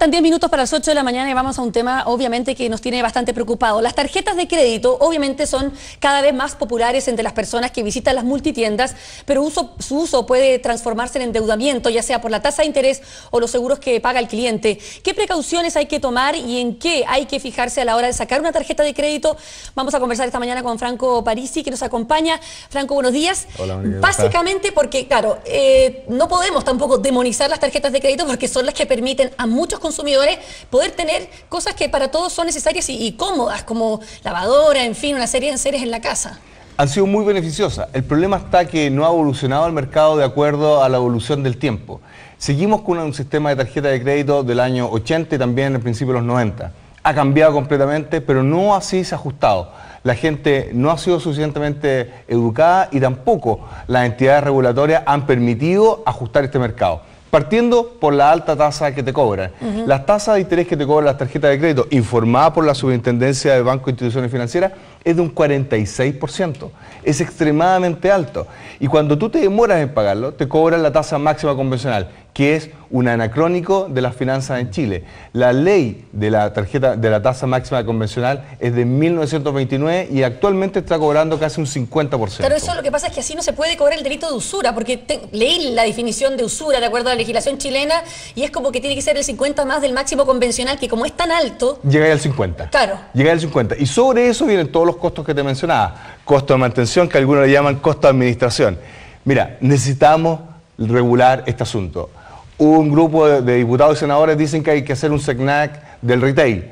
Están 10 minutos para las 8 de la mañana y vamos a un tema obviamente que nos tiene bastante preocupado. Las tarjetas de crédito obviamente son cada vez más populares entre las personas que visitan las multitiendas, pero su uso puede transformarse en endeudamiento, ya sea por la tasa de interés o los seguros que paga el cliente. ¿Qué precauciones hay que tomar y en qué hay que fijarse a la hora de sacar una tarjeta de crédito? Vamos a conversar esta mañana con Franco Parisi, que nos acompaña. Franco, buenos días. Básicamente porque, claro, eh, no podemos tampoco demonizar las tarjetas de crédito porque son las que permiten a muchos consumidores consumidores poder tener cosas que para todos son necesarias y, cómodas, como lavadora, en fin, una serie de enseres en la casa han sido muy beneficiosas. El problema está que no ha evolucionado el mercado de acuerdo a la evolución del tiempo. Seguimos con un sistema de tarjeta de crédito del año 80 y también el principio de los 90. Ha cambiado completamente, pero no así se ha ajustado. La gente no ha sido suficientemente educada y tampoco las entidades regulatorias han permitido ajustar este mercado. Partiendo por la alta tasa que te cobran. La tasa de interés que te cobran las tarjetas de crédito, informada por la subintendencia de Banco e Instituciones Financieras, es de un 46%. Es extremadamente alto. Y cuando tú te demoras en pagarlo, te cobran la tasa máxima convencional, que es un anacrónico de las finanzas en Chile. La ley de la tarjeta de la tasa máxima convencional es de 1929 y actualmente está cobrando casi un 50%. Pero eso lo que pasa es que así no se puede cobrar el delito de usura, porque leí la definición de usura de acuerdo a la legislación chilena y es como que tiene que ser el 50 más del máximo convencional, que como es tan alto... Llega al 50. Claro. Llega al 50. Y sobre eso vienen todos los costos que te mencionaba. Costo de mantención, que algunos le llaman costo de administración. Mira, necesitamos regular este asunto. Un grupo de diputados y senadores dicen que hay que hacer un SECNAC del retail.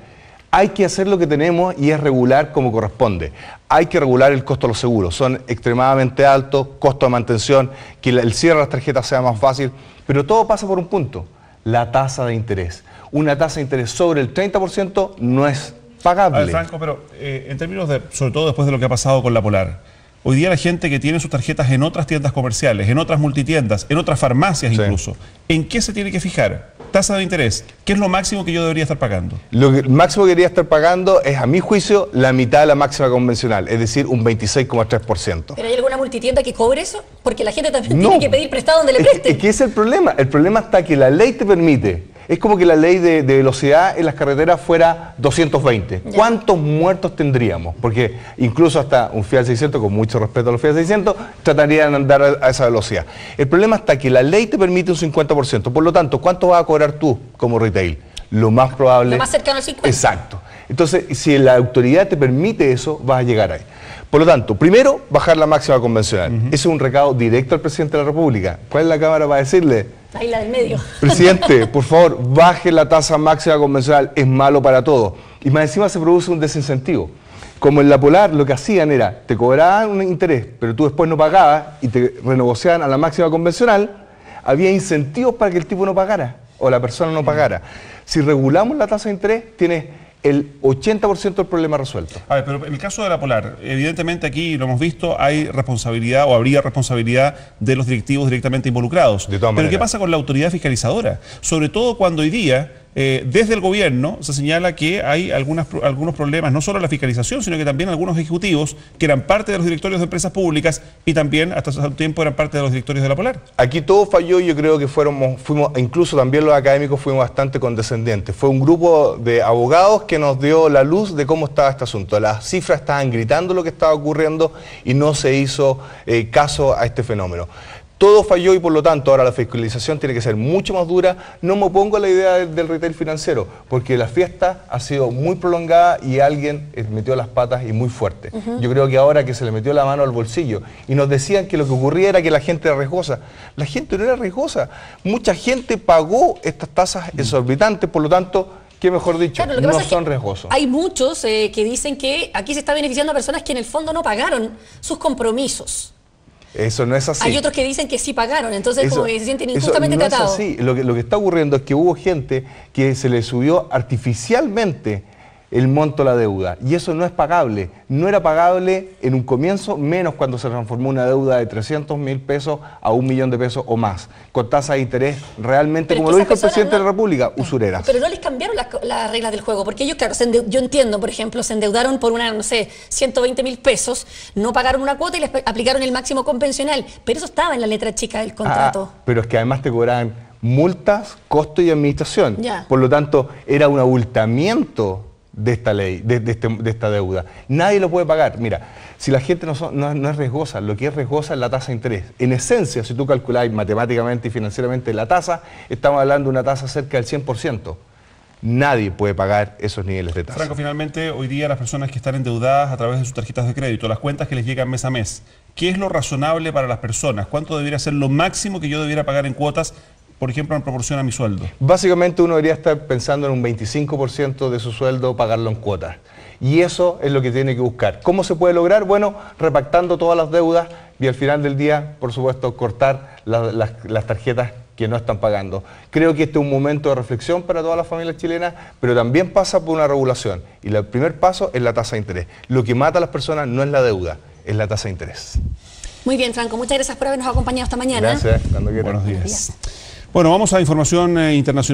Hay que hacer lo que tenemos y es regular como corresponde. Hay que regular el costo de los seguros. Son extremadamente altos, costo de mantención, que el cierre de las tarjetas sea más fácil. Pero todo pasa por un punto, la tasa de interés. Una tasa de interés sobre el 30% no es pagable. A Franco, pero eh, en términos de, sobre todo después de lo que ha pasado con la Polar, Hoy día la gente que tiene sus tarjetas en otras tiendas comerciales, en otras multitiendas, en otras farmacias incluso, ¿en qué se tiene que fijar? Tasa de interés, ¿qué es lo máximo que yo debería estar pagando? Lo máximo que debería estar pagando es, a mi juicio, la mitad de la máxima convencional, es decir, un 26,3%. ¿Pero hay alguna multitienda que cobre eso? Porque la gente también tiene que pedir prestado donde le preste. Es, que es el problema. El problema está que la ley te permite es como que la ley de, velocidad en las carreteras fuera 220. ¿Cuántos muertos tendríamos? Porque incluso hasta un Fiat 600, con mucho respeto a los Fiat 600, tratarían de andar a, esa velocidad. El problema está que la ley te permite un 50%. Por lo tanto, ¿cuánto vas a cobrar tú como retail? Lo más probable... Lo más cercano al 50%. Exacto. Entonces, si la autoridad te permite eso, vas a llegar ahí. Por lo tanto, primero, bajar la máxima convencional. Ese es un recado directo al presidente de la República. ¿Cuál es la Cámara para decirle? Ahí la del medio. Presidente, por favor, baje la tasa máxima convencional, es malo para todos. Y más encima se produce un desincentivo. Como en la Polar lo que hacían era, te cobraban un interés, pero tú después no pagabas y te renegociaban a la máxima convencional, había incentivos para que el tipo no pagara o la persona no pagara. Si regulamos la tasa de interés, tienes el 80% del problema resuelto. A ver, pero en el caso de la Polar, evidentemente aquí lo hemos visto, hay responsabilidad o habría responsabilidad de los directivos directamente involucrados. pero ¿qué pasa con la autoridad fiscalizadora? Sobre todo cuando hoy día eh, desde el gobierno se señala que hay algunos problemas, no solo en la fiscalización, sino que también algunos ejecutivos que eran parte de los directorios de empresas públicas y también hasta hace un tiempo eran parte de los directorios de la Polar. Aquí todo falló y yo creo que fuéramos, fuimos, incluso también los académicos fuimos bastante condescendientes. Fue un grupo de abogados que nos dio la luz de cómo estaba este asunto. Las cifras estaban gritando lo que estaba ocurriendo y no se hizo eh, caso a este fenómeno. Todo falló y por lo tanto ahora la fiscalización tiene que ser mucho más dura. No me opongo a la idea del retail financiero, porque la fiesta ha sido muy prolongada y alguien eh, metió las patas y muy fuerte. Yo creo que ahora que se le metió la mano al bolsillo y nos decían que lo que ocurría era que la gente era riesgosa. La gente no era riesgosa. Mucha gente pagó estas tasas exorbitantes, por lo tanto que mejor dicho, no son riesgosos. Hay muchos eh, que dicen que aquí se está beneficiando a personas que en el fondo no pagaron sus compromisos. Eso no es así. Hay otros que dicen que sí pagaron, entonces como se sienten injustamente no Es así. Lo que, lo que está ocurriendo es que hubo gente que se le subió artificialmente el monto de la deuda. Y eso no es pagable. No era pagable en un comienzo, menos cuando se transformó una deuda de 300 mil pesos a un millón de pesos o más, con tasa de interés realmente, como lo dijo el presidente de la República, usureras. Pero no les cambiaron las, reglas del juego, porque ellos, claro, yo entiendo, por ejemplo, se endeudaron por una, no sé, 120 mil pesos, no pagaron una cuota y les aplicaron el máximo convencional, pero eso estaba en la letra chica del contrato. Ah, pero es que además te cobraban multas, costo y administración. Por lo tanto, era un abultamiento de esta ley, este, de, esta deuda. Nadie lo puede pagar. Mira, si la gente no, no, es riesgosa, lo que es riesgosa es la tasa de interés. En esencia, si tú calculas matemáticamente y financieramente la tasa, estamos hablando de una tasa cerca del 100%. Nadie puede pagar esos niveles de tasa. Franco, finalmente, hoy día las personas que están endeudadas a través de sus tarjetas de crédito, las cuentas que les llegan mes a mes, ¿qué es lo razonable para las personas? ¿Cuánto debería ser lo máximo que yo debiera pagar en cuotas por ejemplo, en proporción a mi sueldo? Básicamente uno debería estar pensando en un 25% de su sueldo pagarlo en cuotas. Y eso es lo que tiene que buscar. ¿Cómo se puede lograr? Bueno, repactando todas las deudas y al final del día, por supuesto, cortar las tarjetas que no están pagando. Creo que este es un momento de reflexión para todas las familias chilenas, pero también pasa por una regulación. Y el primer paso es la tasa de interés. Lo que mata a las personas no es la deuda, es la tasa de interés. Muy bien, Franco. Muchas gracias por habernos acompañado esta mañana. Gracias, cuando quieras. Buenos días. Bueno, vamos a información eh, internacional.